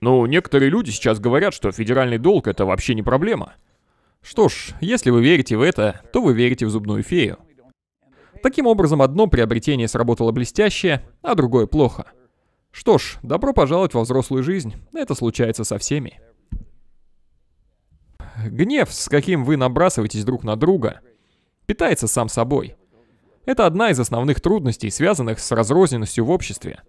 Ну, некоторые люди сейчас говорят, что федеральный долг это вообще не проблема. Что ж, если вы верите в это, то вы верите в зубную фею. Таким образом, одно приобретение сработало блестяще, а другое плохо. Что ж, добро пожаловать во взрослую жизнь. Это случается со всеми. Гнев, с каким вы набрасываетесь друг на друга, питается сам собой. Это одна из основных трудностей, связанных с разрозненностью в обществе –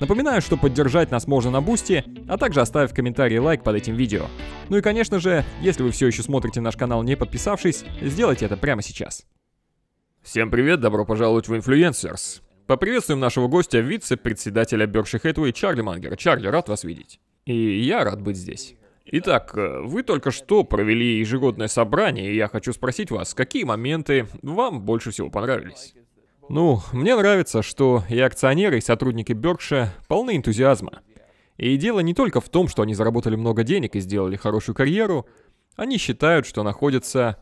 Напоминаю, что поддержать нас можно на Бусти, а также оставив комментарий и лайк под этим видео. Ну и конечно же, если вы все еще смотрите наш канал не подписавшись, сделайте это прямо сейчас. Всем привет, добро пожаловать в Influencers. Поприветствуем нашего гостя, вице-председателя Беркши Хэтуэй Чарли Мангера. Чарли, рад вас видеть. И я рад быть здесь. Итак, э, вы только что провели ежегодное собрание, и я хочу спросить вас, какие моменты вам больше всего понравились? Ну, мне нравится, что и акционеры, и сотрудники Беркша полны энтузиазма. И дело не только в том, что они заработали много денег и сделали хорошую карьеру, они считают, что находятся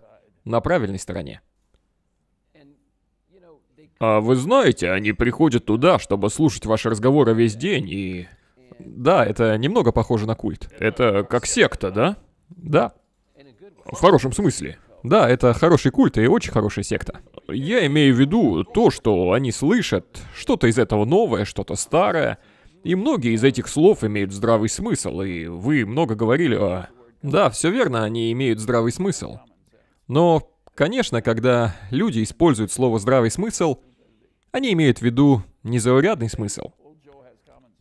на правильной стороне. А вы знаете, они приходят туда, чтобы слушать ваши разговоры весь день и да, это немного похоже на культ. Это как секта, да? Да. В хорошем смысле. Да, это хороший культ и очень хорошая секта. Я имею в виду то, что они слышат, что-то из этого новое, что-то старое. И многие из этих слов имеют здравый смысл, и вы много говорили о... Да, все верно, они имеют здравый смысл. Но, конечно, когда люди используют слово «здравый смысл», они имеют в виду незаурядный смысл.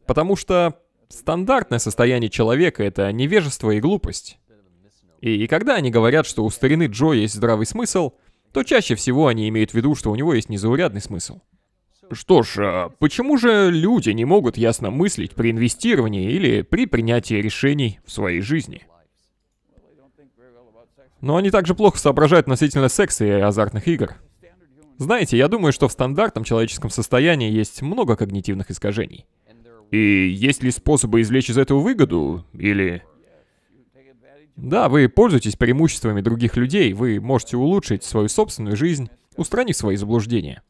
Потому что стандартное состояние человека — это невежество и глупость. И, и когда они говорят, что у старины Джо есть здравый смысл, то чаще всего они имеют в виду, что у него есть незаурядный смысл. Что ж, а почему же люди не могут ясно мыслить при инвестировании или при принятии решений в своей жизни? Но они также плохо соображают относительно секса и азартных игр. Знаете, я думаю, что в стандартном человеческом состоянии есть много когнитивных искажений. И есть ли способы извлечь из этого выгоду? Или... Да, вы пользуетесь преимуществами других людей, вы можете улучшить свою собственную жизнь, устранив свои заблуждения.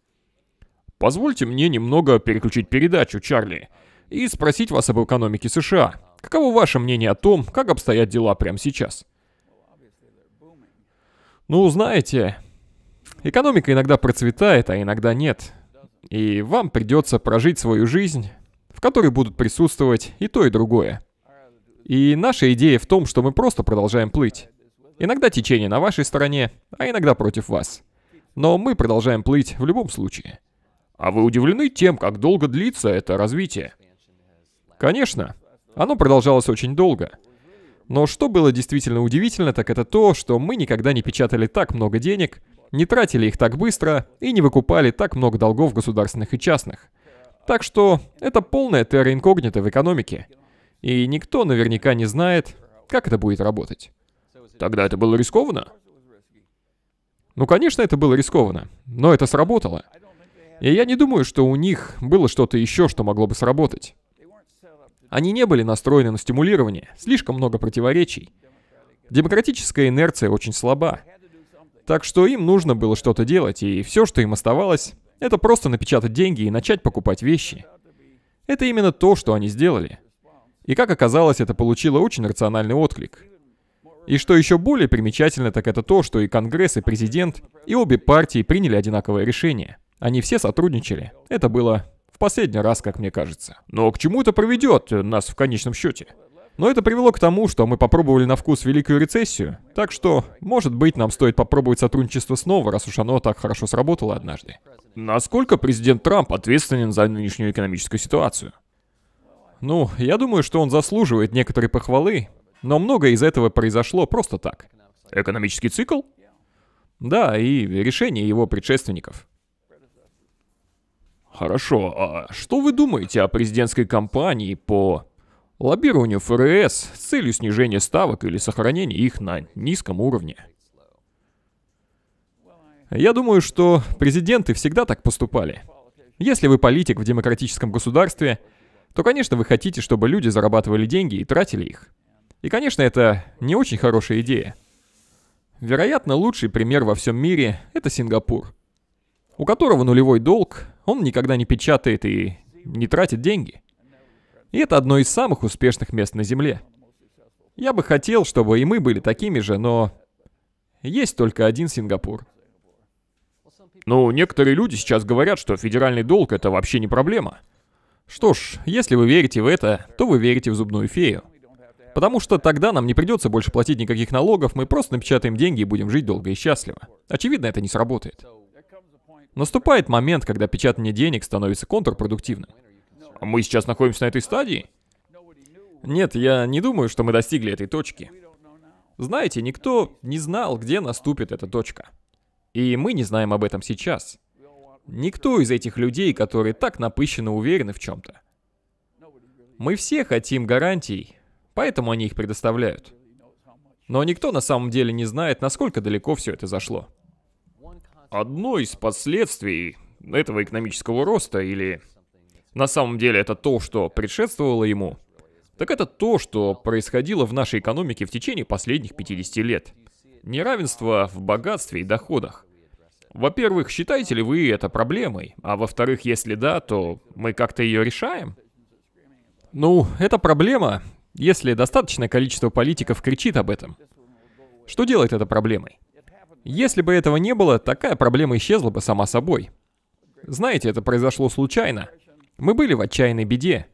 Позвольте мне немного переключить передачу, Чарли, и спросить вас об экономике США. Каково ваше мнение о том, как обстоят дела прямо сейчас? Ну, знаете, экономика иногда процветает, а иногда нет. И вам придется прожить свою жизнь в которой будут присутствовать и то, и другое. И наша идея в том, что мы просто продолжаем плыть. Иногда течение на вашей стороне, а иногда против вас. Но мы продолжаем плыть в любом случае. А вы удивлены тем, как долго длится это развитие? Конечно, оно продолжалось очень долго. Но что было действительно удивительно, так это то, что мы никогда не печатали так много денег, не тратили их так быстро и не выкупали так много долгов государственных и частных. Так что это полная терра инкогнита в экономике. И никто наверняка не знает, как это будет работать. Тогда это было рискованно? Ну, конечно, это было рискованно, но это сработало. И я не думаю, что у них было что-то еще, что могло бы сработать. Они не были настроены на стимулирование, слишком много противоречий. Демократическая инерция очень слаба. Так что им нужно было что-то делать, и все, что им оставалось, это просто напечатать деньги и начать покупать вещи. Это именно то, что они сделали. И как оказалось, это получило очень рациональный отклик. И что еще более примечательно, так это то, что и Конгресс, и президент, и обе партии приняли одинаковое решение. Они все сотрудничали. Это было в последний раз, как мне кажется. Но к чему это приведет э, нас в конечном счете? Но это привело к тому, что мы попробовали на вкус Великую Рецессию, так что, может быть, нам стоит попробовать сотрудничество снова, раз уж оно так хорошо сработало однажды. Насколько президент Трамп ответственен за нынешнюю экономическую ситуацию? Ну, я думаю, что он заслуживает некоторой похвалы, но многое из этого произошло просто так. Экономический цикл? Да, и решение его предшественников. Хорошо, а что вы думаете о президентской кампании по лоббированию ФРС с целью снижения ставок или сохранения их на низком уровне. Я думаю, что президенты всегда так поступали. Если вы политик в демократическом государстве, то, конечно, вы хотите, чтобы люди зарабатывали деньги и тратили их. И, конечно, это не очень хорошая идея. Вероятно, лучший пример во всем мире – это Сингапур, у которого нулевой долг, он никогда не печатает и не тратит деньги – и это одно из самых успешных мест на Земле. Я бы хотел, чтобы и мы были такими же, но есть только один Сингапур. Ну, некоторые люди сейчас говорят, что федеральный долг это вообще не проблема. Что ж, если вы верите в это, то вы верите в зубную фею. Потому что тогда нам не придется больше платить никаких налогов, мы просто напечатаем деньги и будем жить долго и счастливо. Очевидно, это не сработает. Наступает момент, когда печатание денег становится контрпродуктивным. Мы сейчас находимся на этой стадии? Нет, я не думаю, что мы достигли этой точки. Знаете, никто не знал, где наступит эта точка. И мы не знаем об этом сейчас. Никто из этих людей, которые так напыщенно уверены в чем-то. Мы все хотим гарантий, поэтому они их предоставляют. Но никто на самом деле не знает, насколько далеко все это зашло. Одно из последствий этого экономического роста или на самом деле это то, что предшествовало ему, так это то, что происходило в нашей экономике в течение последних 50 лет. Неравенство в богатстве и доходах. Во-первых, считаете ли вы это проблемой? А во-вторых, если да, то мы как-то ее решаем? Ну, это проблема, если достаточное количество политиков кричит об этом. Что делает это проблемой? Если бы этого не было, такая проблема исчезла бы сама собой. Знаете, это произошло случайно. Мы были в отчаянной беде.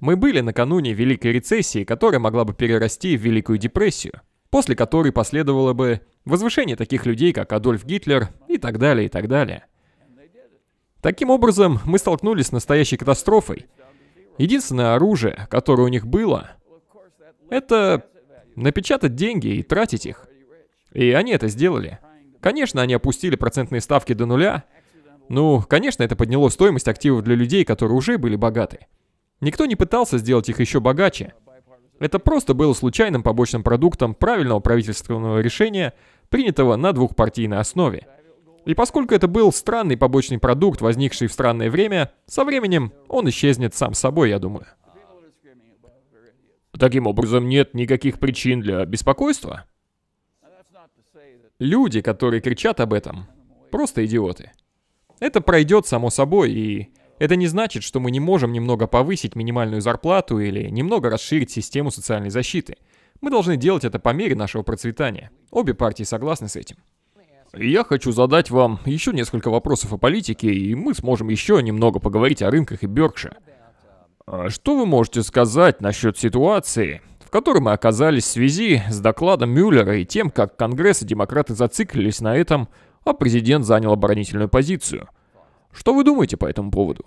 Мы были накануне Великой рецессии, которая могла бы перерасти в Великую депрессию, после которой последовало бы возвышение таких людей, как Адольф Гитлер и так далее, и так далее. Таким образом, мы столкнулись с настоящей катастрофой. Единственное оружие, которое у них было, это напечатать деньги и тратить их. И они это сделали. Конечно, они опустили процентные ставки до нуля, ну, конечно, это подняло стоимость активов для людей, которые уже были богаты. Никто не пытался сделать их еще богаче. Это просто было случайным побочным продуктом правильного правительственного решения, принятого на двухпартийной основе. И поскольку это был странный побочный продукт, возникший в странное время, со временем он исчезнет сам собой, я думаю. Таким образом, нет никаких причин для беспокойства? Люди, которые кричат об этом, просто идиоты. Это пройдет само собой, и это не значит, что мы не можем немного повысить минимальную зарплату или немного расширить систему социальной защиты. Мы должны делать это по мере нашего процветания. Обе партии согласны с этим. Я хочу задать вам еще несколько вопросов о политике, и мы сможем еще немного поговорить о рынках и Беркше. А что вы можете сказать насчет ситуации, в которой мы оказались в связи с докладом Мюллера и тем, как Конгресс и демократы зациклились на этом а президент занял оборонительную позицию. Что вы думаете по этому поводу?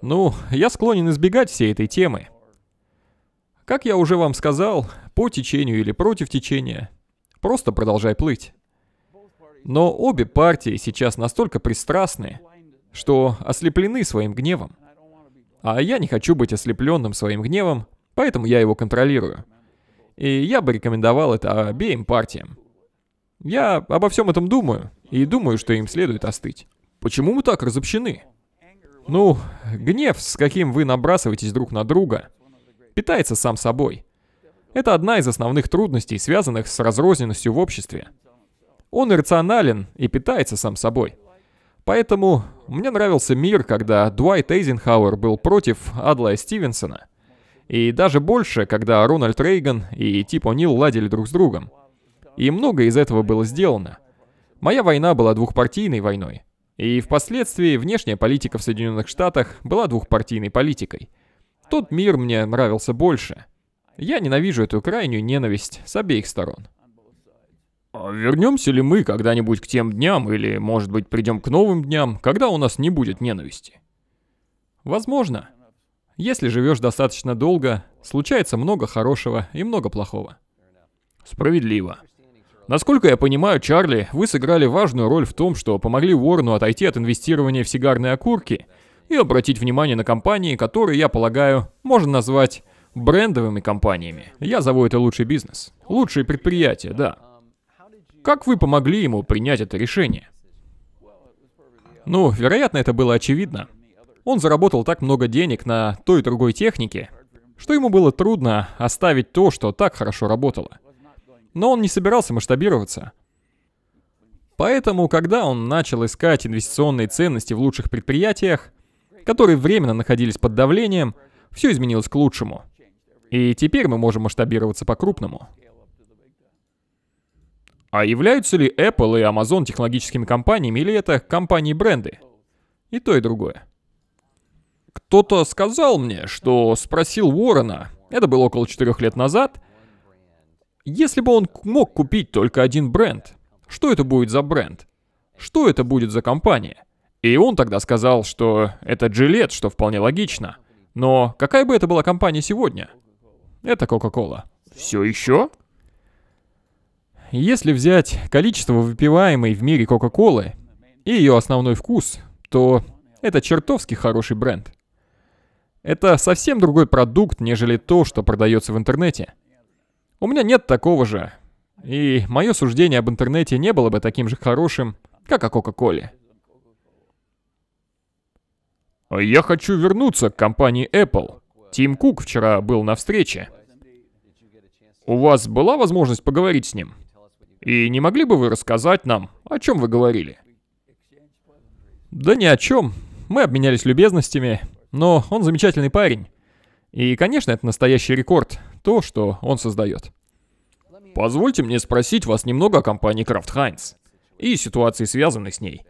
Ну, я склонен избегать всей этой темы. Как я уже вам сказал, по течению или против течения, просто продолжай плыть. Но обе партии сейчас настолько пристрастны, что ослеплены своим гневом. А я не хочу быть ослепленным своим гневом, поэтому я его контролирую. И я бы рекомендовал это обеим партиям. Я обо всем этом думаю, и думаю, что им следует остыть. Почему мы так разобщены? Ну, гнев, с каким вы набрасываетесь друг на друга, питается сам собой. Это одна из основных трудностей, связанных с разрозненностью в обществе. Он иррационален и питается сам собой. Поэтому мне нравился мир, когда Дуайт Эйзенхауэр был против Адлая Стивенсона. И даже больше, когда Рональд Рейган и Тип О'Нил ладили друг с другом и многое из этого было сделано. Моя война была двухпартийной войной, и впоследствии внешняя политика в Соединенных Штатах была двухпартийной политикой. Тот мир мне нравился больше. Я ненавижу эту крайнюю ненависть с обеих сторон. А вернемся ли мы когда-нибудь к тем дням, или, может быть, придем к новым дням, когда у нас не будет ненависти? Возможно. Если живешь достаточно долго, случается много хорошего и много плохого. Справедливо. Насколько я понимаю, Чарли, вы сыграли важную роль в том, что помогли Уоррену отойти от инвестирования в сигарные окурки и обратить внимание на компании, которые, я полагаю, можно назвать брендовыми компаниями. Я зову это лучший бизнес. Лучшие предприятия, да. Как вы помогли ему принять это решение? Ну, вероятно, это было очевидно. Он заработал так много денег на той и другой технике, что ему было трудно оставить то, что так хорошо работало но он не собирался масштабироваться. Поэтому, когда он начал искать инвестиционные ценности в лучших предприятиях, которые временно находились под давлением, все изменилось к лучшему. И теперь мы можем масштабироваться по-крупному. А являются ли Apple и Amazon технологическими компаниями или это компании-бренды? И то, и другое. Кто-то сказал мне, что спросил Уоррена, это было около четырех лет назад, если бы он мог купить только один бренд, что это будет за бренд? Что это будет за компания? И он тогда сказал, что это Gillette, что вполне логично. Но какая бы это была компания сегодня? Это Coca-Cola. Все еще? Если взять количество выпиваемой в мире Кока-Колы и ее основной вкус, то это чертовски хороший бренд. Это совсем другой продукт, нежели то, что продается в интернете – у меня нет такого же. И мое суждение об интернете не было бы таким же хорошим, как о Кока-Коле. Я хочу вернуться к компании Apple. Тим Кук вчера был на встрече. У вас была возможность поговорить с ним? И не могли бы вы рассказать нам, о чем вы говорили? Да ни о чем. Мы обменялись любезностями, но он замечательный парень. И, конечно, это настоящий рекорд то, что он создает. Позвольте мне спросить вас немного о компании Kraft Heinz и ситуации, связанной с ней.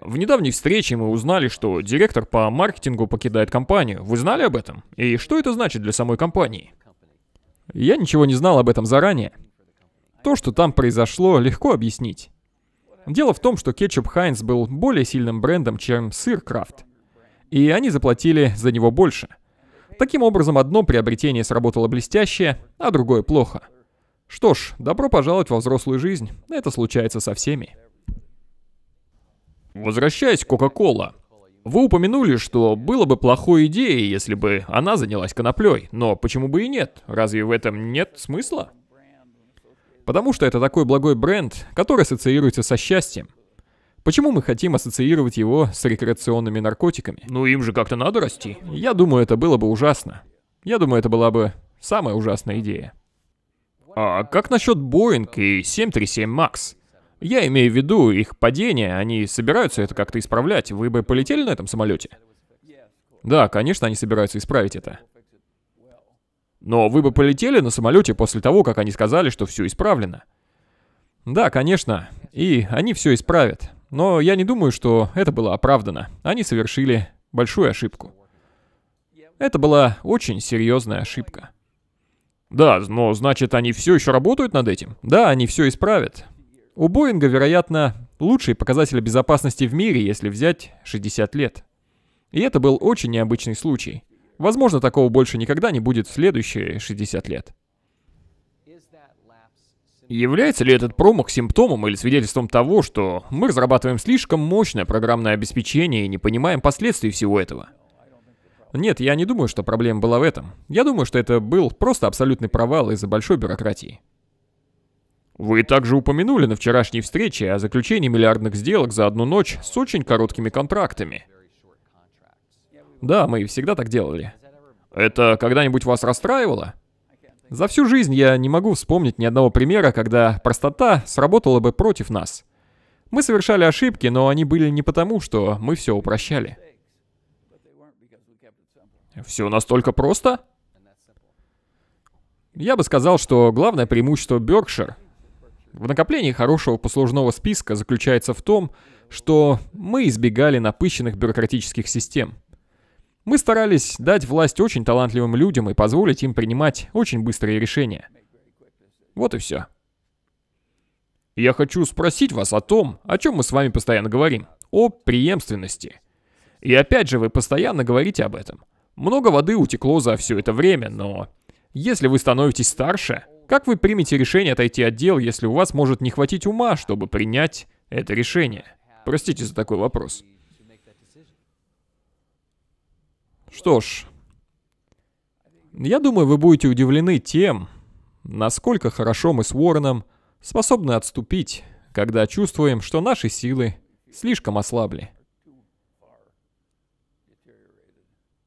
В недавней встрече мы узнали, что директор по маркетингу покидает компанию. Вы знали об этом? И что это значит для самой компании? Я ничего не знал об этом заранее. То, что там произошло, легко объяснить. Дело в том, что кетчуп Хайнс был более сильным брендом, чем сыр Крафт. И они заплатили за него больше – Таким образом, одно приобретение сработало блестяще, а другое плохо. Что ж, добро пожаловать во взрослую жизнь. Это случается со всеми. Возвращаясь к Кока-Кола. Вы упомянули, что было бы плохой идеей, если бы она занялась коноплей. Но почему бы и нет? Разве в этом нет смысла? Потому что это такой благой бренд, который ассоциируется со счастьем. Почему мы хотим ассоциировать его с рекреационными наркотиками? Ну им же как-то надо расти. Я думаю, это было бы ужасно. Я думаю, это была бы самая ужасная идея. А как насчет Боинг и 737 Макс? Я имею в виду их падение, они собираются это как-то исправлять. Вы бы полетели на этом самолете? Да, конечно, они собираются исправить это. Но вы бы полетели на самолете после того, как они сказали, что все исправлено. Да, конечно. И они все исправят но я не думаю, что это было оправдано. Они совершили большую ошибку. Это была очень серьезная ошибка. Да, но значит они все еще работают над этим? Да, они все исправят. У Боинга, вероятно, лучшие показатели безопасности в мире, если взять 60 лет. И это был очень необычный случай. Возможно, такого больше никогда не будет в следующие 60 лет. Является ли этот промах симптомом или свидетельством того, что мы разрабатываем слишком мощное программное обеспечение и не понимаем последствий всего этого? Нет, я не думаю, что проблема была в этом. Я думаю, что это был просто абсолютный провал из-за большой бюрократии. Вы также упомянули на вчерашней встрече о заключении миллиардных сделок за одну ночь с очень короткими контрактами. Да, мы всегда так делали. Это когда-нибудь вас расстраивало? За всю жизнь я не могу вспомнить ни одного примера, когда простота сработала бы против нас. Мы совершали ошибки, но они были не потому, что мы все упрощали. Все настолько просто? Я бы сказал, что главное преимущество Беркшир в накоплении хорошего послужного списка заключается в том, что мы избегали напыщенных бюрократических систем – мы старались дать власть очень талантливым людям и позволить им принимать очень быстрые решения. Вот и все. Я хочу спросить вас о том, о чем мы с вами постоянно говорим. О преемственности. И опять же, вы постоянно говорите об этом. Много воды утекло за все это время, но... Если вы становитесь старше, как вы примете решение отойти от дел, если у вас может не хватить ума, чтобы принять это решение? Простите за такой вопрос. Что ж, я думаю, вы будете удивлены тем, насколько хорошо мы с Уорреном способны отступить, когда чувствуем, что наши силы слишком ослабли.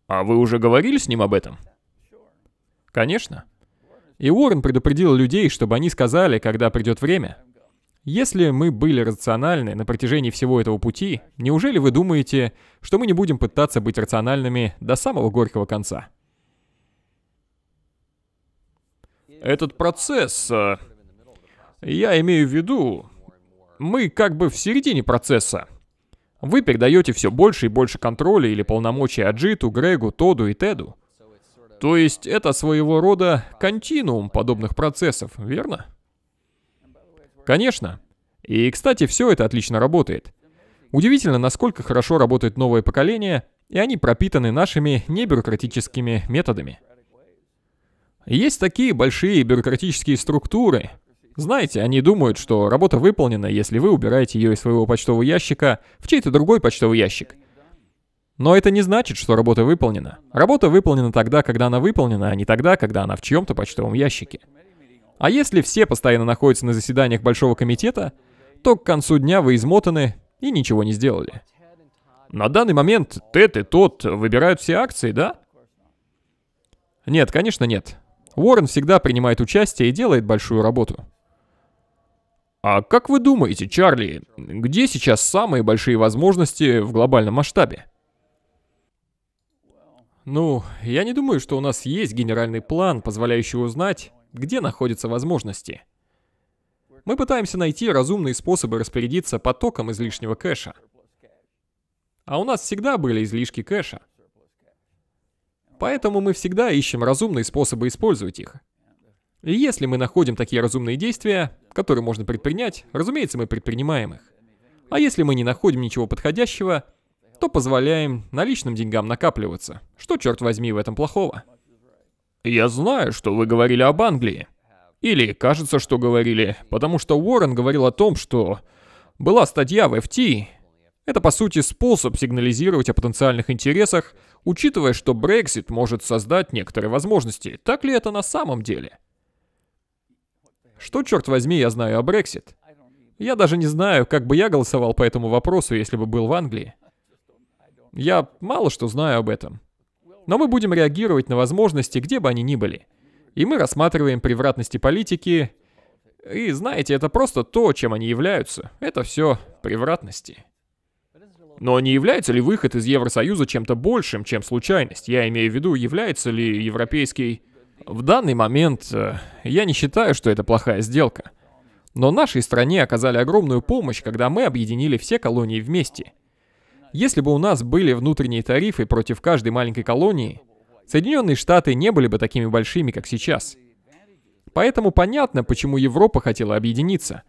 А вы уже говорили с ним об этом? Конечно. И Уоррен предупредил людей, чтобы они сказали, когда придет время. Если мы были рациональны на протяжении всего этого пути, неужели вы думаете, что мы не будем пытаться быть рациональными до самого горького конца? Этот процесс... Э, я имею в виду, мы как бы в середине процесса. Вы передаете все больше и больше контроля или полномочий Аджиту, Грегу, Тоду и Теду. То есть это своего рода континуум подобных процессов, верно? Конечно. И, кстати, все это отлично работает. Удивительно, насколько хорошо работает новое поколение, и они пропитаны нашими небюрократическими методами. Есть такие большие бюрократические структуры. Знаете, они думают, что работа выполнена, если вы убираете ее из своего почтового ящика в чей-то другой почтовый ящик. Но это не значит, что работа выполнена. Работа выполнена тогда, когда она выполнена, а не тогда, когда она в чьем-то почтовом ящике. А если все постоянно находятся на заседаниях Большого комитета, то к концу дня вы измотаны и ничего не сделали. На данный момент Тед и тот выбирают все акции, да? Нет, конечно нет. Уоррен всегда принимает участие и делает большую работу. А как вы думаете, Чарли, где сейчас самые большие возможности в глобальном масштабе? Ну, я не думаю, что у нас есть генеральный план, позволяющий узнать, где находятся возможности. Мы пытаемся найти разумные способы распорядиться потоком излишнего кэша. А у нас всегда были излишки кэша. Поэтому мы всегда ищем разумные способы использовать их. И если мы находим такие разумные действия, которые можно предпринять, разумеется, мы предпринимаем их. А если мы не находим ничего подходящего, то позволяем наличным деньгам накапливаться. Что, черт возьми, в этом плохого? Я знаю, что вы говорили об Англии. Или, кажется, что говорили, потому что Уоррен говорил о том, что была статья в FT. Это, по сути, способ сигнализировать о потенциальных интересах, учитывая, что Brexit может создать некоторые возможности. Так ли это на самом деле? Что, черт возьми, я знаю о Brexit? Я даже не знаю, как бы я голосовал по этому вопросу, если бы был в Англии. Я мало что знаю об этом. Но мы будем реагировать на возможности, где бы они ни были. И мы рассматриваем превратности политики. И знаете, это просто то, чем они являются. Это все превратности. Но не является ли выход из Евросоюза чем-то большим, чем случайность? Я имею в виду, является ли европейский... В данный момент э, я не считаю, что это плохая сделка. Но нашей стране оказали огромную помощь, когда мы объединили все колонии вместе. Если бы у нас были внутренние тарифы против каждой маленькой колонии, Соединенные Штаты не были бы такими большими, как сейчас. Поэтому понятно, почему Европа хотела объединиться.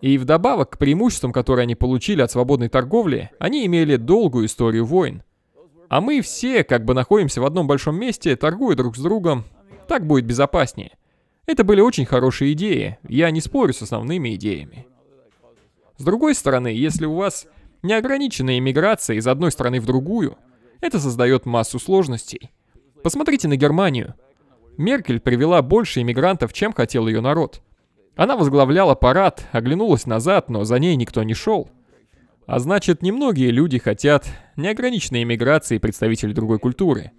И вдобавок к преимуществам, которые они получили от свободной торговли, они имели долгую историю войн. А мы все как бы находимся в одном большом месте, торгуя друг с другом. Так будет безопаснее. Это были очень хорошие идеи, я не спорю с основными идеями. С другой стороны, если у вас Неограниченная иммиграция из одной страны в другую – это создает массу сложностей. Посмотрите на Германию. Меркель привела больше иммигрантов, чем хотел ее народ. Она возглавляла парад, оглянулась назад, но за ней никто не шел. А значит, немногие люди хотят неограниченной иммиграции представителей другой культуры.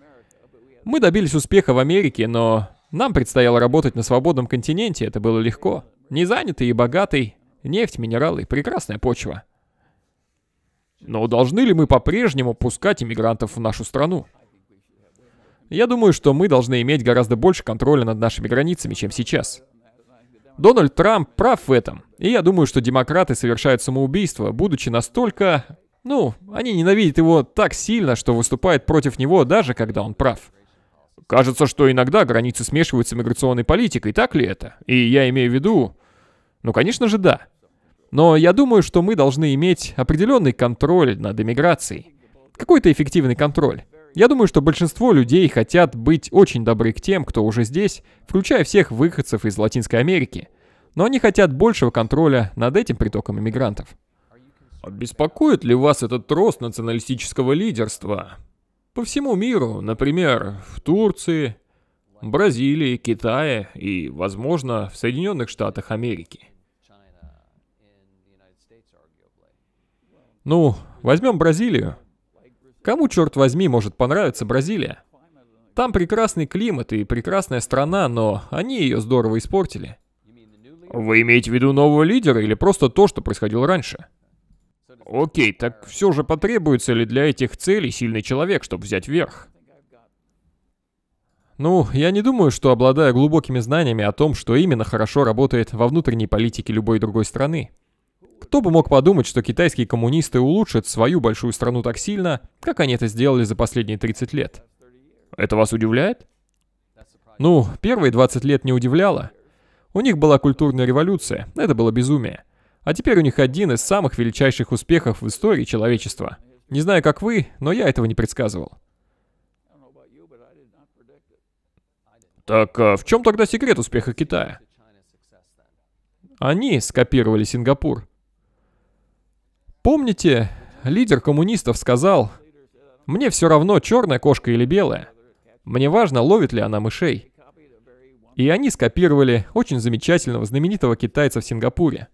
Мы добились успеха в Америке, но нам предстояло работать на свободном континенте, это было легко. Не занятый и богатый, нефть, минералы, прекрасная почва. Но должны ли мы по-прежнему пускать иммигрантов в нашу страну? Я думаю, что мы должны иметь гораздо больше контроля над нашими границами, чем сейчас. Дональд Трамп прав в этом, и я думаю, что демократы совершают самоубийство, будучи настолько... Ну, они ненавидят его так сильно, что выступают против него, даже когда он прав. Кажется, что иногда границы смешиваются с миграционной политикой, так ли это? И я имею в виду... Ну, конечно же, да. Но я думаю, что мы должны иметь определенный контроль над эмиграцией. Какой-то эффективный контроль. Я думаю, что большинство людей хотят быть очень добры к тем, кто уже здесь, включая всех выходцев из Латинской Америки. Но они хотят большего контроля над этим притоком иммигрантов. А беспокоит ли вас этот рост националистического лидерства? По всему миру, например, в Турции, Бразилии, Китае и, возможно, в Соединенных Штатах Америки. Ну, возьмем Бразилию. Кому, черт возьми, может понравиться Бразилия? Там прекрасный климат и прекрасная страна, но они ее здорово испортили. Вы имеете в виду нового лидера или просто то, что происходило раньше? Окей, так все же потребуется ли для этих целей сильный человек, чтобы взять верх? Ну, я не думаю, что обладая глубокими знаниями о том, что именно хорошо работает во внутренней политике любой другой страны, кто бы мог подумать, что китайские коммунисты улучшат свою большую страну так сильно, как они это сделали за последние 30 лет? Это вас удивляет? Ну, первые 20 лет не удивляло. У них была культурная революция, это было безумие. А теперь у них один из самых величайших успехов в истории человечества. Не знаю, как вы, но я этого не предсказывал. Так а в чем тогда секрет успеха Китая? Они скопировали Сингапур. Помните, лидер коммунистов сказал, «Мне все равно, черная кошка или белая. Мне важно, ловит ли она мышей». И они скопировали очень замечательного, знаменитого китайца в Сингапуре.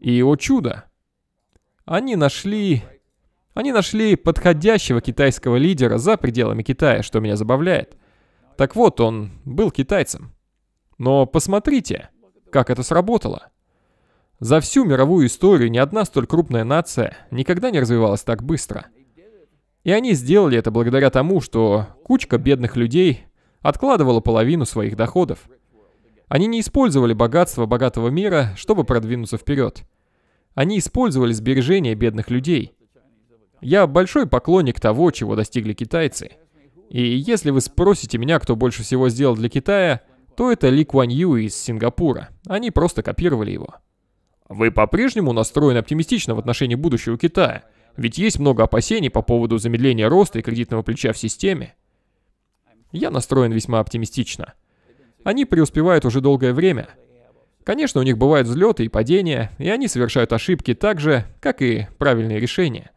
И, о чудо, они нашли... Они нашли подходящего китайского лидера за пределами Китая, что меня забавляет. Так вот, он был китайцем. Но посмотрите, как это сработало. За всю мировую историю ни одна столь крупная нация никогда не развивалась так быстро. И они сделали это благодаря тому, что кучка бедных людей откладывала половину своих доходов. Они не использовали богатство богатого мира, чтобы продвинуться вперед. Они использовали сбережения бедных людей. Я большой поклонник того, чего достигли китайцы. И если вы спросите меня, кто больше всего сделал для Китая, то это Ли Куан Ю из Сингапура. Они просто копировали его. Вы по-прежнему настроены оптимистично в отношении будущего Китая, ведь есть много опасений по поводу замедления роста и кредитного плеча в системе. Я настроен весьма оптимистично. Они преуспевают уже долгое время. Конечно, у них бывают взлеты и падения, и они совершают ошибки так же, как и правильные решения.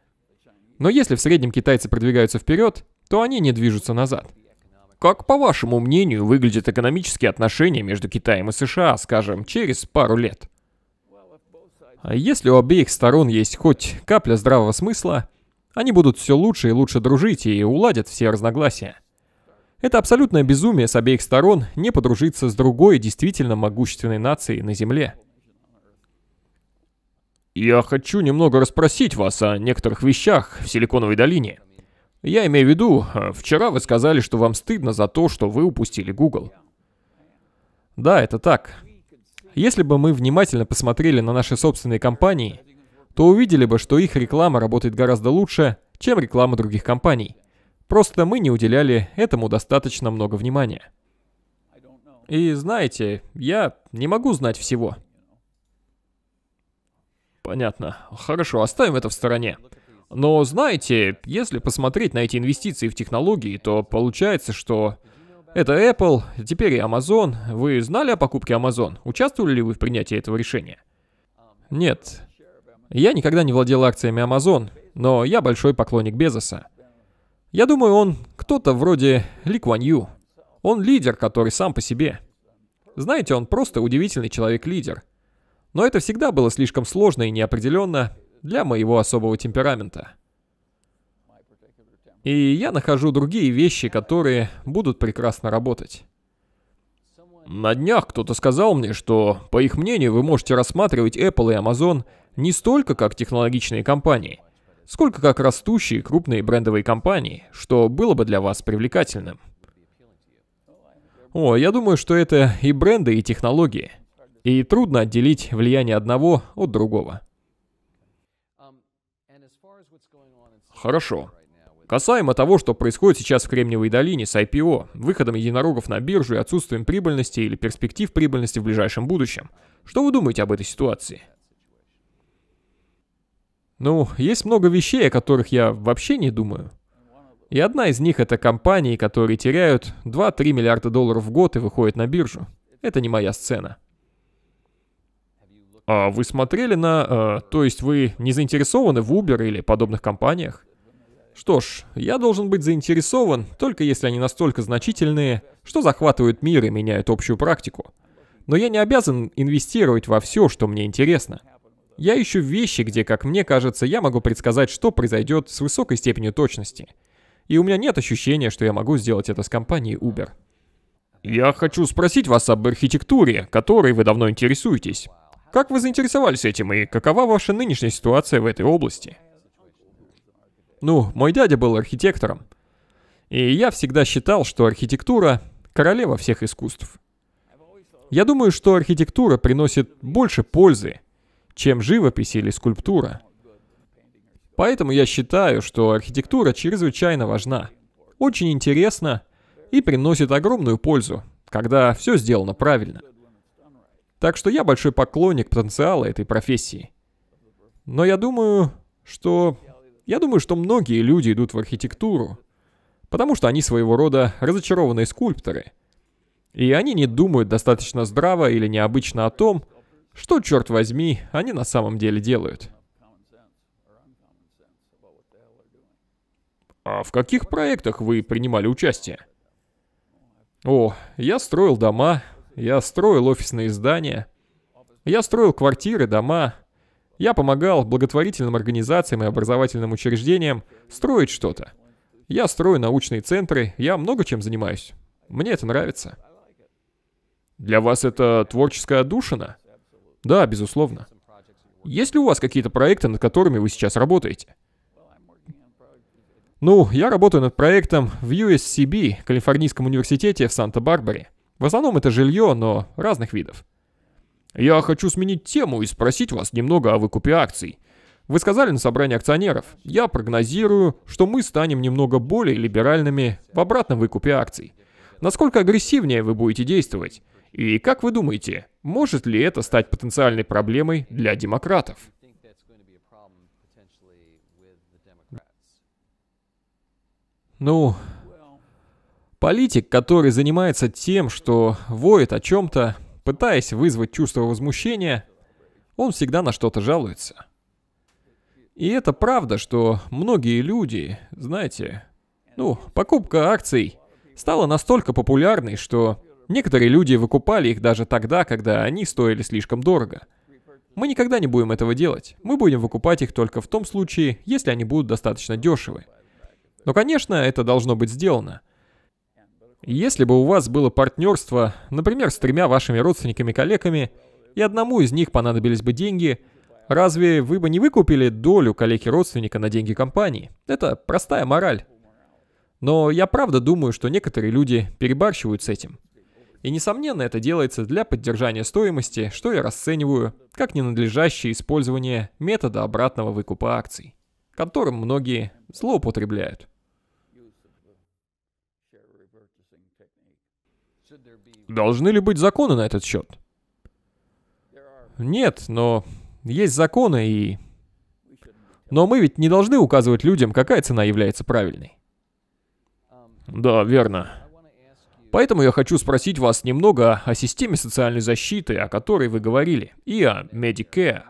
Но если в среднем китайцы продвигаются вперед, то они не движутся назад. Как, по вашему мнению, выглядят экономические отношения между Китаем и США, скажем, через пару лет? А если у обеих сторон есть хоть капля здравого смысла, они будут все лучше и лучше дружить и уладят все разногласия. Это абсолютное безумие с обеих сторон не подружиться с другой действительно могущественной нацией на Земле. Я хочу немного расспросить вас о некоторых вещах в Силиконовой долине. Я имею в виду, э, вчера вы сказали, что вам стыдно за то, что вы упустили Google. Да, это так. Если бы мы внимательно посмотрели на наши собственные компании, то увидели бы, что их реклама работает гораздо лучше, чем реклама других компаний. Просто мы не уделяли этому достаточно много внимания. И знаете, я не могу знать всего. Понятно. Хорошо, оставим это в стороне. Но знаете, если посмотреть на эти инвестиции в технологии, то получается, что это Apple, теперь и Amazon. Вы знали о покупке Amazon? Участвовали ли вы в принятии этого решения? Нет. Я никогда не владел акциями Amazon, но я большой поклонник Безоса. Я думаю, он кто-то вроде Ли Куан Ю. Он лидер, который сам по себе. Знаете, он просто удивительный человек-лидер. Но это всегда было слишком сложно и неопределенно для моего особого темперамента. И я нахожу другие вещи, которые будут прекрасно работать. На днях кто-то сказал мне, что, по их мнению, вы можете рассматривать Apple и Amazon не столько как технологичные компании, сколько как растущие крупные брендовые компании, что было бы для вас привлекательным. О, я думаю, что это и бренды, и технологии. И трудно отделить влияние одного от другого. Хорошо. Касаемо того, что происходит сейчас в Кремниевой долине с IPO, выходом единорогов на биржу и отсутствием прибыльности или перспектив прибыльности в ближайшем будущем, что вы думаете об этой ситуации? Ну, есть много вещей, о которых я вообще не думаю. И одна из них это компании, которые теряют 2-3 миллиарда долларов в год и выходят на биржу. Это не моя сцена. А вы смотрели на... Э, то есть вы не заинтересованы в Uber или подобных компаниях? Что ж, я должен быть заинтересован, только если они настолько значительные, что захватывают мир и меняют общую практику. Но я не обязан инвестировать во все, что мне интересно. Я ищу вещи, где, как мне кажется, я могу предсказать, что произойдет с высокой степенью точности. И у меня нет ощущения, что я могу сделать это с компанией Uber. Я хочу спросить вас об архитектуре, которой вы давно интересуетесь. Как вы заинтересовались этим и какова ваша нынешняя ситуация в этой области? Ну, мой дядя был архитектором. И я всегда считал, что архитектура – королева всех искусств. Я думаю, что архитектура приносит больше пользы, чем живопись или скульптура. Поэтому я считаю, что архитектура чрезвычайно важна, очень интересна и приносит огромную пользу, когда все сделано правильно. Так что я большой поклонник потенциала этой профессии. Но я думаю, что я думаю, что многие люди идут в архитектуру, потому что они своего рода разочарованные скульпторы. И они не думают достаточно здраво или необычно о том, что, черт возьми, они на самом деле делают. А в каких проектах вы принимали участие? О, я строил дома, я строил офисные здания, я строил квартиры, дома, я помогал благотворительным организациям и образовательным учреждениям строить что-то. Я строю научные центры, я много чем занимаюсь. Мне это нравится. Для вас это творческая отдушина? Да, безусловно. Есть ли у вас какие-то проекты, над которыми вы сейчас работаете? Ну, я работаю над проектом в USCB, Калифорнийском университете в Санта-Барбаре. В основном это жилье, но разных видов. Я хочу сменить тему и спросить вас немного о выкупе акций. Вы сказали на собрании акционеров, я прогнозирую, что мы станем немного более либеральными в обратном выкупе акций. Насколько агрессивнее вы будете действовать? И как вы думаете, может ли это стать потенциальной проблемой для демократов? Ну, политик, который занимается тем, что воет о чем-то, Пытаясь вызвать чувство возмущения, он всегда на что-то жалуется. И это правда, что многие люди, знаете, ну, покупка акций стала настолько популярной, что некоторые люди выкупали их даже тогда, когда они стоили слишком дорого. Мы никогда не будем этого делать. Мы будем выкупать их только в том случае, если они будут достаточно дешевы. Но, конечно, это должно быть сделано. Если бы у вас было партнерство, например, с тремя вашими родственниками-коллегами, и одному из них понадобились бы деньги, разве вы бы не выкупили долю коллеги-родственника на деньги компании? Это простая мораль. Но я правда думаю, что некоторые люди перебарщивают с этим. И, несомненно, это делается для поддержания стоимости, что я расцениваю как ненадлежащее использование метода обратного выкупа акций, которым многие злоупотребляют. Должны ли быть законы на этот счет? Нет, но есть законы и... Но мы ведь не должны указывать людям, какая цена является правильной. Да, верно. Поэтому я хочу спросить вас немного о системе социальной защиты, о которой вы говорили, и о Medicare.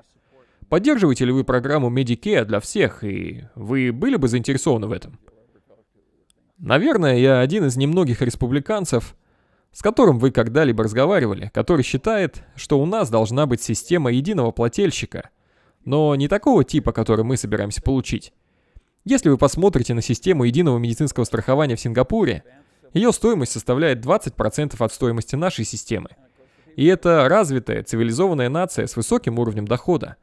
Поддерживаете ли вы программу Medicare для всех, и вы были бы заинтересованы в этом? Наверное, я один из немногих республиканцев, с которым вы когда-либо разговаривали, который считает, что у нас должна быть система единого плательщика, но не такого типа, который мы собираемся получить. Если вы посмотрите на систему единого медицинского страхования в Сингапуре, ее стоимость составляет 20% от стоимости нашей системы. И это развитая, цивилизованная нация с высоким уровнем дохода.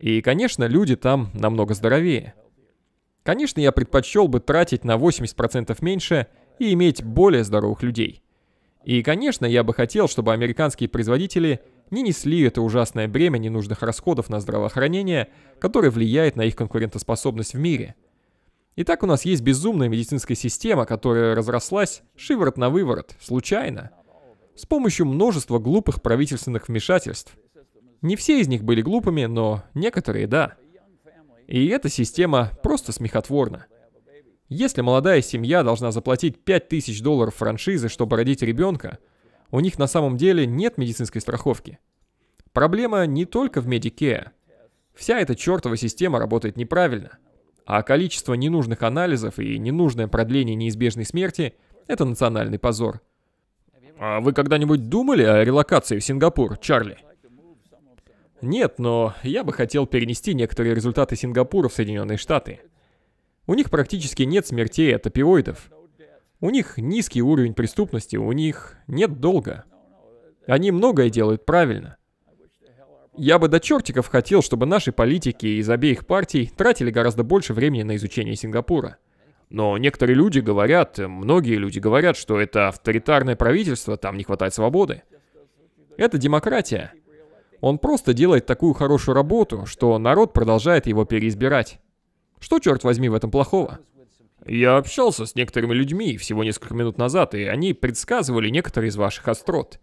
И, конечно, люди там намного здоровее. Конечно, я предпочел бы тратить на 80% меньше и иметь более здоровых людей – и, конечно, я бы хотел, чтобы американские производители не несли это ужасное бремя ненужных расходов на здравоохранение, которое влияет на их конкурентоспособность в мире. Итак, у нас есть безумная медицинская система, которая разрослась шиворот на выворот, случайно, с помощью множества глупых правительственных вмешательств. Не все из них были глупыми, но некоторые — да. И эта система просто смехотворна. Если молодая семья должна заплатить 5000 долларов франшизы, чтобы родить ребенка, у них на самом деле нет медицинской страховки. Проблема не только в медике. Вся эта чертова система работает неправильно. А количество ненужных анализов и ненужное продление неизбежной смерти – это национальный позор. А вы когда-нибудь думали о релокации в Сингапур, Чарли? Нет, но я бы хотел перенести некоторые результаты Сингапура в Соединенные Штаты – у них практически нет смертей от опиоидов. У них низкий уровень преступности, у них нет долга. Они многое делают правильно. Я бы до чертиков хотел, чтобы наши политики из обеих партий тратили гораздо больше времени на изучение Сингапура. Но некоторые люди говорят, многие люди говорят, что это авторитарное правительство, там не хватает свободы. Это демократия. Он просто делает такую хорошую работу, что народ продолжает его переизбирать. Что, черт возьми, в этом плохого? Я общался с некоторыми людьми всего несколько минут назад, и они предсказывали некоторые из ваших острот.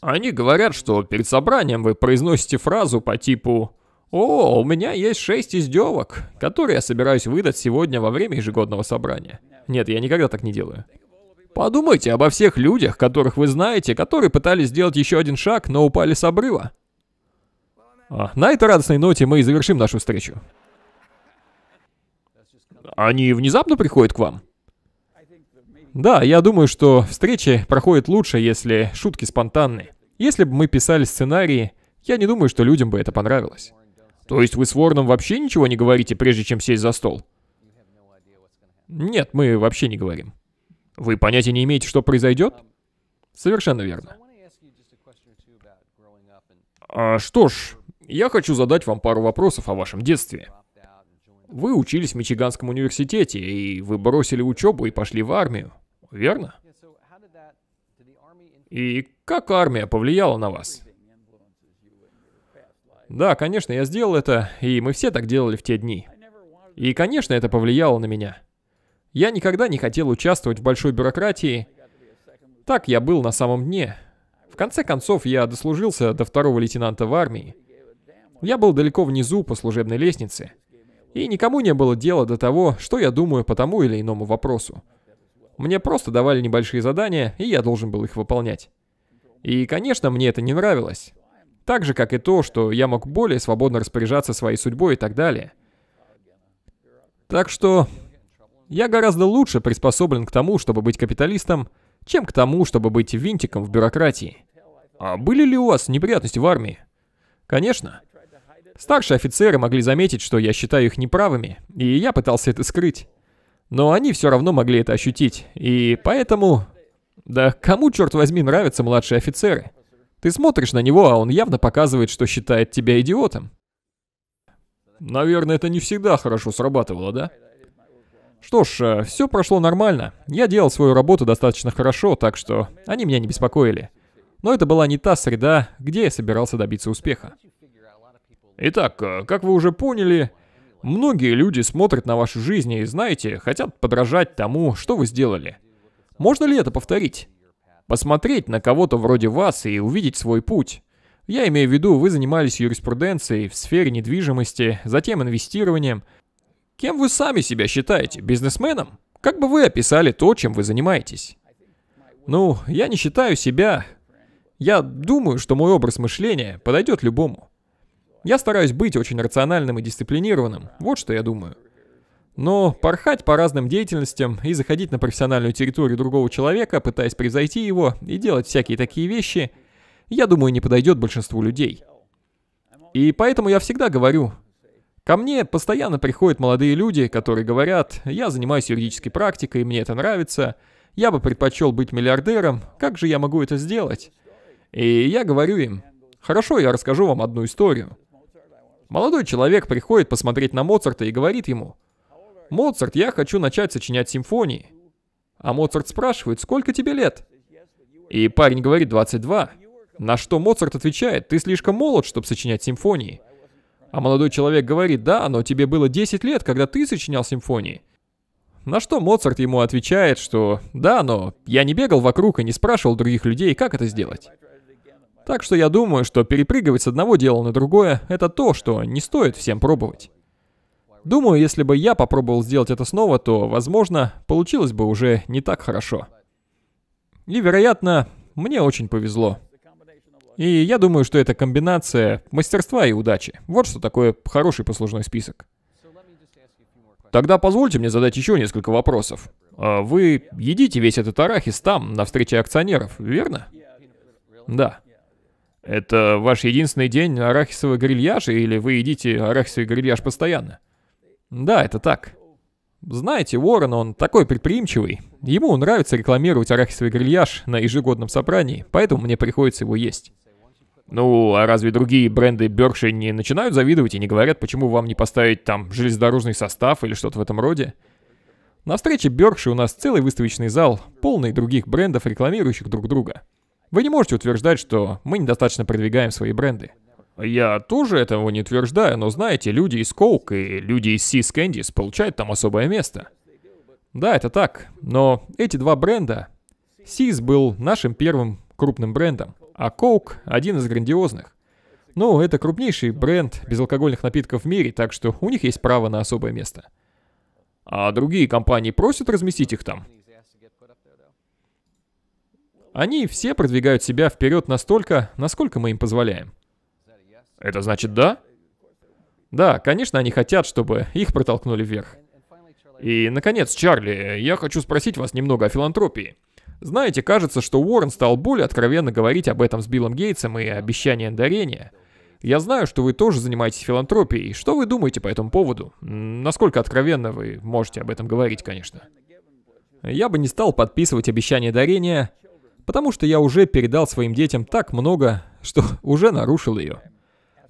Они говорят, что перед собранием вы произносите фразу по типу «О, у меня есть шесть издевок, которые я собираюсь выдать сегодня во время ежегодного собрания». Нет, я никогда так не делаю. Подумайте обо всех людях, которых вы знаете, которые пытались сделать еще один шаг, но упали с обрыва. А, на этой радостной ноте мы и завершим нашу встречу они внезапно приходят к вам? Да, я думаю, что встречи проходят лучше, если шутки спонтанны. Если бы мы писали сценарии, я не думаю, что людям бы это понравилось. То есть вы с Ворном вообще ничего не говорите, прежде чем сесть за стол? Нет, мы вообще не говорим. Вы понятия не имеете, что произойдет? Совершенно верно. А, что ж, я хочу задать вам пару вопросов о вашем детстве. Вы учились в Мичиганском университете, и вы бросили учебу и пошли в армию, верно? И как армия повлияла на вас? Да, конечно, я сделал это, и мы все так делали в те дни. И, конечно, это повлияло на меня. Я никогда не хотел участвовать в большой бюрократии. Так я был на самом дне. В конце концов, я дослужился до второго лейтенанта в армии. Я был далеко внизу по служебной лестнице и никому не было дела до того, что я думаю по тому или иному вопросу. Мне просто давали небольшие задания, и я должен был их выполнять. И, конечно, мне это не нравилось. Так же, как и то, что я мог более свободно распоряжаться своей судьбой и так далее. Так что я гораздо лучше приспособлен к тому, чтобы быть капиталистом, чем к тому, чтобы быть винтиком в бюрократии. А были ли у вас неприятности в армии? Конечно. Старшие офицеры могли заметить, что я считаю их неправыми, и я пытался это скрыть. Но они все равно могли это ощутить, и поэтому... Да кому, черт возьми, нравятся младшие офицеры? Ты смотришь на него, а он явно показывает, что считает тебя идиотом. Наверное, это не всегда хорошо срабатывало, да? Что ж, э, все прошло нормально. Я делал свою работу достаточно хорошо, так что они меня не беспокоили. Но это была не та среда, где я собирался добиться успеха. Итак, э, как вы уже поняли, многие люди смотрят на вашу жизнь и, знаете, хотят подражать тому, что вы сделали. Можно ли это повторить? Посмотреть на кого-то вроде вас и увидеть свой путь. Я имею в виду, вы занимались юриспруденцией в сфере недвижимости, затем инвестированием. Кем вы сами себя считаете? Бизнесменом? Как бы вы описали то, чем вы занимаетесь? Ну, я не считаю себя... Я думаю, что мой образ мышления подойдет любому. Я стараюсь быть очень рациональным и дисциплинированным, вот что я думаю. Но порхать по разным деятельностям и заходить на профессиональную территорию другого человека, пытаясь превзойти его и делать всякие такие вещи, я думаю, не подойдет большинству людей. И поэтому я всегда говорю, ко мне постоянно приходят молодые люди, которые говорят, я занимаюсь юридической практикой, мне это нравится, я бы предпочел быть миллиардером, как же я могу это сделать? И я говорю им, хорошо, я расскажу вам одну историю. Молодой человек приходит посмотреть на Моцарта и говорит ему, «Моцарт, я хочу начать сочинять симфонии». А Моцарт спрашивает, «Сколько тебе лет?» И парень говорит, «22». На что Моцарт отвечает, «Ты слишком молод, чтобы сочинять симфонии». А молодой человек говорит, «Да, но тебе было 10 лет, когда ты сочинял симфонии». На что Моцарт ему отвечает, что «Да, но я не бегал вокруг и не спрашивал других людей, как это сделать». Так что я думаю, что перепрыгивать с одного дела на другое – это то, что не стоит всем пробовать. Думаю, если бы я попробовал сделать это снова, то, возможно, получилось бы уже не так хорошо. И, вероятно, мне очень повезло. И я думаю, что это комбинация мастерства и удачи. Вот что такое хороший послужной список. Тогда позвольте мне задать еще несколько вопросов. А вы едите весь этот арахис там, на встрече акционеров, верно? Да. Это ваш единственный день арахисового грильяжа, или вы едите арахисовый грильяж постоянно? Да, это так. Знаете, Уоррен, он такой предприимчивый. Ему нравится рекламировать арахисовый грильяж на ежегодном собрании, поэтому мне приходится его есть. Ну, а разве другие бренды Беркши не начинают завидовать и не говорят, почему вам не поставить там железнодорожный состав или что-то в этом роде? На встрече Беркши у нас целый выставочный зал, полный других брендов, рекламирующих друг друга. Вы не можете утверждать, что мы недостаточно продвигаем свои бренды. Я тоже этого не утверждаю, но знаете, люди из Coke и люди из Seas Candies получают там особое место. Да, это так, но эти два бренда... Seas был нашим первым крупным брендом, а Coke — один из грандиозных. Ну, это крупнейший бренд безалкогольных напитков в мире, так что у них есть право на особое место. А другие компании просят разместить их там? Они все продвигают себя вперед настолько, насколько мы им позволяем. Это значит да? Да, конечно, они хотят, чтобы их протолкнули вверх. И, наконец, Чарли, я хочу спросить вас немного о филантропии. Знаете, кажется, что Уоррен стал более откровенно говорить об этом с Биллом Гейтсом и обещанием дарения. Я знаю, что вы тоже занимаетесь филантропией. Что вы думаете по этому поводу? Насколько откровенно вы можете об этом говорить, конечно. Я бы не стал подписывать обещание дарения, потому что я уже передал своим детям так много, что уже нарушил ее.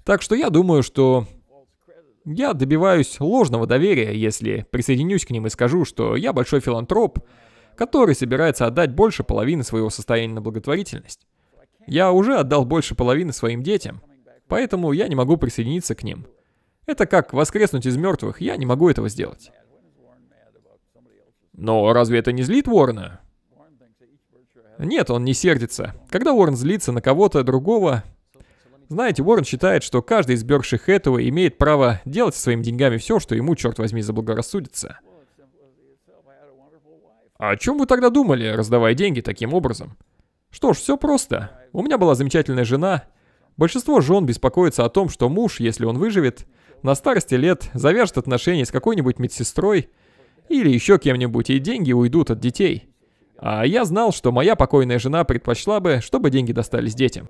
Так что я думаю, что я добиваюсь ложного доверия, если присоединюсь к ним и скажу, что я большой филантроп, который собирается отдать больше половины своего состояния на благотворительность. Я уже отдал больше половины своим детям, поэтому я не могу присоединиться к ним. Это как воскреснуть из мертвых, я не могу этого сделать. Но разве это не злит Ворона? Э, нет, он не сердится. Когда Уоррен злится на кого-то другого... Знаете, Уоррен считает, что каждый из Беркши этого имеет право делать со своими деньгами все, что ему, черт возьми, заблагорассудится. А о чем вы тогда думали, раздавая деньги таким образом? Что ж, все просто. У меня была замечательная жена. Большинство жен беспокоится о том, что муж, если он выживет, на старости лет завяжет отношения с какой-нибудь медсестрой или еще кем-нибудь, и деньги уйдут от детей. А я знал, что моя покойная жена предпочла бы, чтобы деньги достались детям.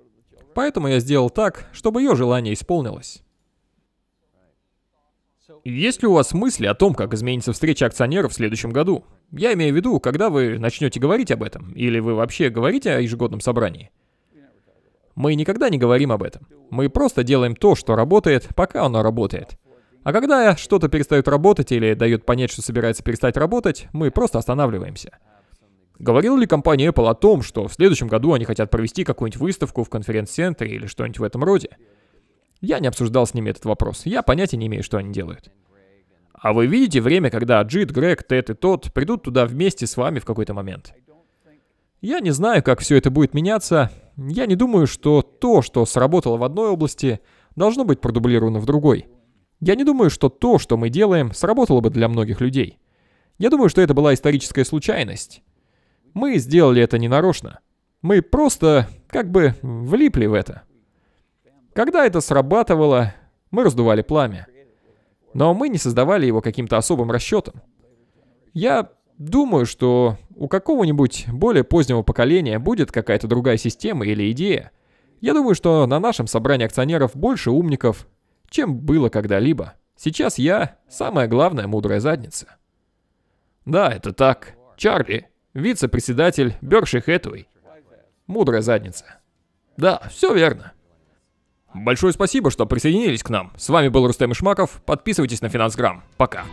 Поэтому я сделал так, чтобы ее желание исполнилось. Есть ли у вас мысли о том, как изменится встреча акционеров в следующем году? Я имею в виду, когда вы начнете говорить об этом, или вы вообще говорите о ежегодном собрании? Мы никогда не говорим об этом. Мы просто делаем то, что работает, пока оно работает. А когда что-то перестает работать или дает понять, что собирается перестать работать, мы просто останавливаемся. Говорил ли компания Apple о том, что в следующем году они хотят провести какую-нибудь выставку в конференц-центре или что-нибудь в этом роде? Я не обсуждал с ними этот вопрос, я понятия не имею, что они делают. А вы видите время, когда Джит, Грег, Тед и Тот придут туда вместе с вами в какой-то момент? Я не знаю, как все это будет меняться. Я не думаю, что то, что сработало в одной области, должно быть продублировано в другой. Я не думаю, что то, что мы делаем, сработало бы для многих людей. Я думаю, что это была историческая случайность. Мы сделали это не нарочно. Мы просто как бы влипли в это. Когда это срабатывало, мы раздували пламя. Но мы не создавали его каким-то особым расчетом. Я думаю, что у какого-нибудь более позднего поколения будет какая-то другая система или идея. Я думаю, что на нашем собрании акционеров больше умников, чем было когда-либо. Сейчас я самая главная мудрая задница. Да, это так. Чарли, вице-председатель Берши Хэтуэй. Мудрая задница. Да, все верно. Большое спасибо, что присоединились к нам. С вами был Рустем Ишмаков. Подписывайтесь на Финансграм. Пока.